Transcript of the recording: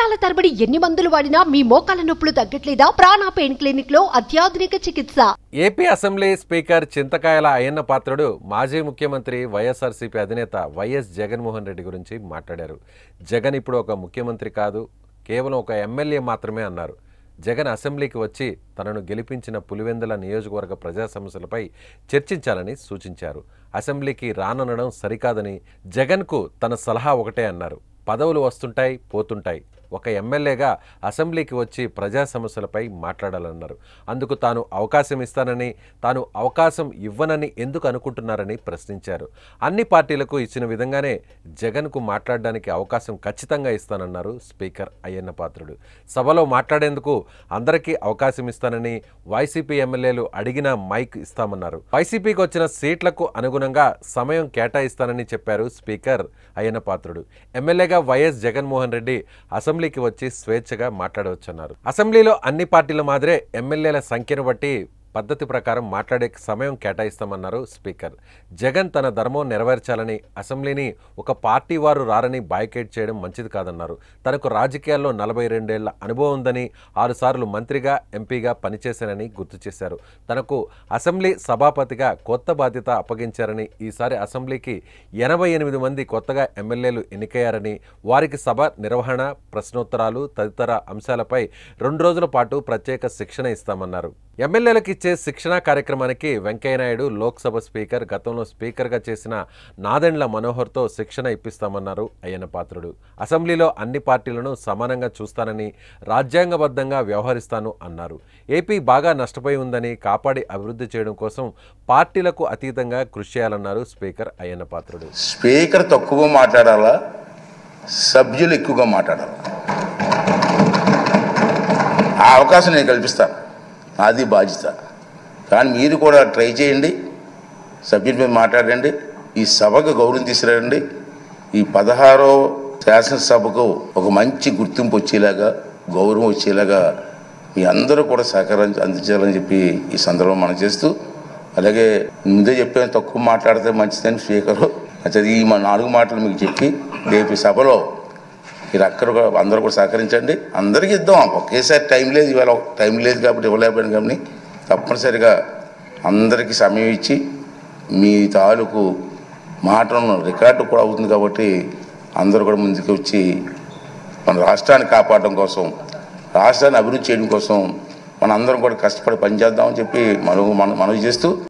సంవత్సరాల తరబడి ఎన్ని మందులు వాడినా మీ మోకాల నొప్పులు తగ్గట్లేదా ప్రాణ పెయిన్ క్లినిక్ లో అత్యాధునిక చికిత్స AP assembly speaker Chintakayala Ayyanna Patrudu మాజీ ముఖ్యమంత్రి వైఎస్ఆర్సీపీ అధినేత వైఎస్ జగన్మోహన్ రెడ్డి గురించి మాట్లాడారు జగన్ ఇప్పుడు ఒక ముఖ్యమంత్రి కాదు కేవలం ఒక ఎమ్మెల్యే మాత్రమే అన్నారు జగన్ అసెంబ్లీకి వచ్చి తనను గెలిపించిన పులివెందుల నియోజకవర్గ ప్రజా సమస్యలపై చర్చించాలని సూచించారు అసెంబ్లీకి రాననడం సరికాదని జగన్కు తన సలహా ఒకటే అన్నారు పదవులు వస్తుంటాయి పోతుంటాయి ఒక ఎమ్మెల్యేగా అసెంబ్లీకి వచ్చి ప్రజా సమస్యలపై మాట్లాడాలన్నారు అందుకు తాను అవకాశం ఇస్తానని తాను అవకాశం ఇవ్వనని ఎందుకు అనుకుంటున్నారని ప్రశ్నించారు అన్ని పార్టీలకు ఇచ్చిన విధంగానే జగన్కు మాట్లాడడానికి అవకాశం ఖచ్చితంగా ఇస్తానన్నారు స్పీకర్ అయ్యన్న పాత్రుడు సభలో మాట్లాడేందుకు అందరికీ అవకాశం ఇస్తానని వైసీపీ ఎమ్మెల్యేలు అడిగిన మైక్ ఇస్తామన్నారు వైసీపీకి వచ్చిన సీట్లకు అనుగుణంగా సమయం కేటాయిస్తానని చెప్పారు స్పీకర్ అయ్యన్న పాత్రుడు ఎమ్మెల్యేగా వైఎస్ జగన్మోహన్ రెడ్డి అసెంబ్లీ అసెంబ్లీకి వచ్చి స్వేచ్ఛగా మాట్లాడవచ్చన్నారు అసెంబ్లీలో అన్ని పార్టీల మాదిరే ఎమ్మెల్యేల సంఖ్యను బట్టి పద్ధతి ప్రకారం మాట్లాడే సమయం కేటాయిస్తామన్నారు స్పీకర్ జగన్ తన ధర్మం నెరవేర్చాలని అసెంబ్లీని ఒక పార్టీ వారు రారని బాయ్కేట్ చేయడం మంచిది కాదన్నారు తనకు రాజకీయాల్లో నలభై రెండేళ్ల అనుభవం ఉందని ఆరుసార్లు మంత్రిగా ఎంపీగా పనిచేశానని గుర్తు చేశారు తనకు అసెంబ్లీ సభాపతిగా కొత్త బాధ్యత అప్పగించారని ఈసారి అసెంబ్లీకి ఎనభై ఎనిమిది మంది కొత్తగా ఎమ్మెల్యేలు ఎన్నికయ్యారని వారికి సభ నిర్వహణ ప్రశ్నోత్తరాలు తదితర అంశాలపై రెండు రోజుల పాటు ప్రత్యేక శిక్షణ ఇస్తామన్నారు ఎమ్మెల్యేలకి ఇచ్చే శిక్షణ కార్యక్రమానికి వెంకయ్యనాయుడు లోక్సభ స్పీకర్ గతంలో స్పీకర్గా చేసిన నాదెండ్ల మనోహర్తో శిక్షణ ఇప్పిస్తామన్నారు అయ్యన్న పాత్రుడు అసెంబ్లీలో అన్ని పార్టీలను సమానంగా చూస్తానని రాజ్యాంగబద్ధంగా వ్యవహరిస్తాను అన్నారు ఏపీ బాగా నష్టపోయి ఉందని కాపాడి అభివృద్ధి చేయడం కోసం పార్టీలకు అతీతంగా కృషి చేయాలన్నారు స్పీకర్ అయ్యన్న పాత్రుడు స్పీకర్ తక్కువ మాట్లాడాలా సభ్యులు ఎక్కువగా మాట్లాడాలి ఆ అవకాశం నేను కల్పిస్తాను అది బాధ్యత కానీ మీరు కూడా ట్రై చేయండి మీద మాట్లాడండి ఈ సభకు గౌరవం తీసుకురండి ఈ పదహారో శాసనసభకు ఒక మంచి గుర్తింపు వచ్చేలాగా గౌరవం వచ్చేలాగా మీ అందరూ కూడా సహకారం అందించాలని చెప్పి ఈ సందర్భం మనం చేస్తూ అలాగే ముందే చెప్పాను తక్కువ మాట్లాడితే మంచిదని స్పీకరు అయితే ఈ మా నాలుగు మాటలు మీకు చెప్పి రేపు సభలో మీరు అక్కడ అందరూ కూడా సహకరించండి అందరికీ ఇద్దాం ఒకేసారి టైం లేదు ఇవాళ టైం లేదు కాబట్టి ఇవ్వలేకపోయాను కానీ తప్పనిసరిగా అందరికీ సమయం ఇచ్చి మీ తాలూకు మాటలను రికార్డు కూడా అవుతుంది కాబట్టి అందరూ కూడా ముందుకు వచ్చి మన రాష్ట్రాన్ని కాపాడడం కోసం రాష్ట్రాన్ని అభివృద్ధి చేయడం కోసం మనందరం కూడా కష్టపడి పనిచేద్దామని చెప్పి మనం మనం మనవి చేస్తూ